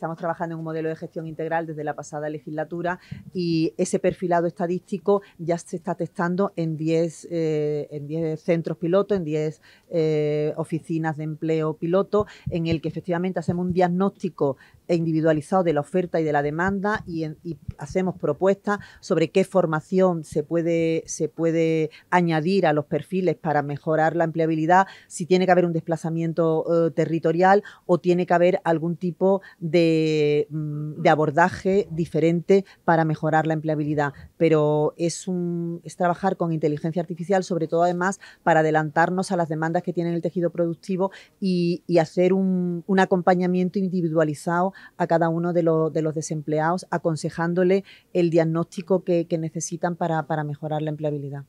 Estamos trabajando en un modelo de gestión integral desde la pasada legislatura y ese perfilado estadístico ya se está testando en 10 eh, centros piloto, en 10 eh, oficinas de empleo piloto, en el que efectivamente hacemos un diagnóstico e individualizado de la oferta y de la demanda y, hacemos propuestas sobre qué formación se puede, se puede añadir a los perfiles para mejorar la empleabilidad, si tiene que haber un desplazamiento eh, territorial o tiene que haber algún tipo de... Mm, de abordaje diferente para mejorar la empleabilidad, pero es, un, es trabajar con inteligencia artificial, sobre todo además para adelantarnos a las demandas que tiene el tejido productivo y, hacer un, acompañamiento individualizado a cada uno de, de los desempleados, aconsejándole el diagnóstico que, que necesitan para, para mejorar la empleabilidad.